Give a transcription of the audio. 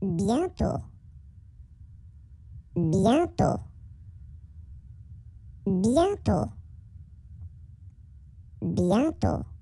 bientôt, bientôt, bientôt, bientôt.